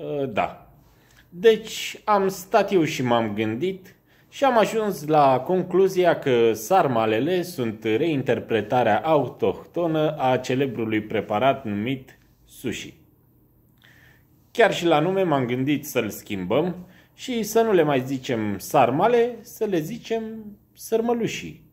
Uh, da. Deci am stat eu și m-am gândit și am ajuns la concluzia că sarmalele sunt reinterpretarea autohtonă a celebrului preparat numit sushi. Chiar și la nume m-am gândit să-l schimbăm și să nu le mai zicem sarmale, să le zicem sărmălușii.